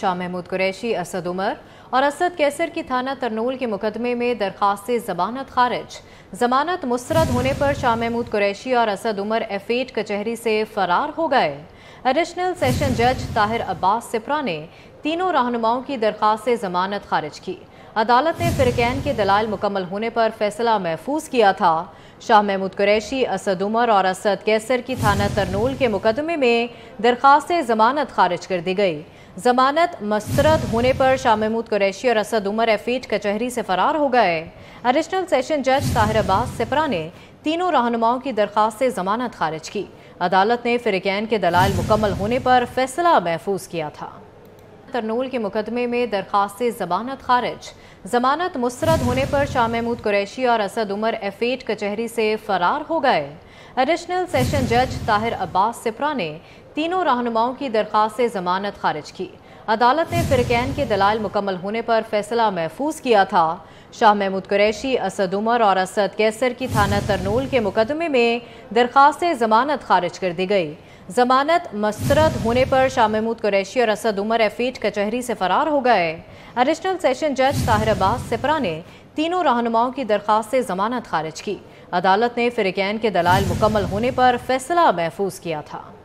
शाह महमूद कुरैशी असद उमर और असद कैसर की थाना तरनूल के मुकदमे में दरखास्त जमानत खारिज जमानत मुस्रद होने पर शाह महमूद कुरैशी और असद उमर एफेट कचहरी से फरार हो गए एडिशनल सेशन जज ताहिर अब्बास सिप्रा ने तीनों रहनुमाओं की दरखास्त जमानत खारिज की अदालत ने फिरकैन के दलाल मुकम्मल होने पर फैसला महफूज किया था शाह महमूद कुरैशी असद उमर और असद कैसर की थाना तरनूल के मुकदमे में दरखास्त जमानत खारिज कर दी गई जमानत मस्तरद होने पर शाह महमूद कुरैशी और असद उमर एफीट कचहरी से फरार हो गए एडिशनल सेशन जज ताहिर अब्बास सिपरा ने तीनों रहनुमाओं की दरख्वास्त से जमानत खारिज की अदालत ने फिरकैन के दलाल मुकम्मल होने पर फैसला महफूज किया था तरनूल के मुकदमे में दरख्वास्त जमानत खारिज जमानत मुस्रद होने पर शाह महमूद कुरैशी और असद उमर एफेट कचहरी से फरार हो गए एडिशनल सेशन जज ताहिर अब्बास सिपरा ने तीनों रहनुमाओं की दरख्वास्त जमानत खारिज की अदालत ने फिरकैन के दलाल मुकम्मल होने पर फैसला महफूज किया था शाह महमूद कुरैशी असद उमर और असद कैसर की थाना तरनूल के मुकदमे में दरख्वास्त जमानत खारिज कर दी गई जमानत मस्तरद होने पर शाह महमूद कुरैशी और असद उमर एफीट कचहरी से फरार हो गए एडिशनल सेशन जज ताहिर अब्बास सिपरा ने तीनों रहनुमाओं की दरख्वास्त से जमानत खारिज की अदालत ने फिरकैन के दलाल मुकम्मल होने पर फैसला महफूज किया था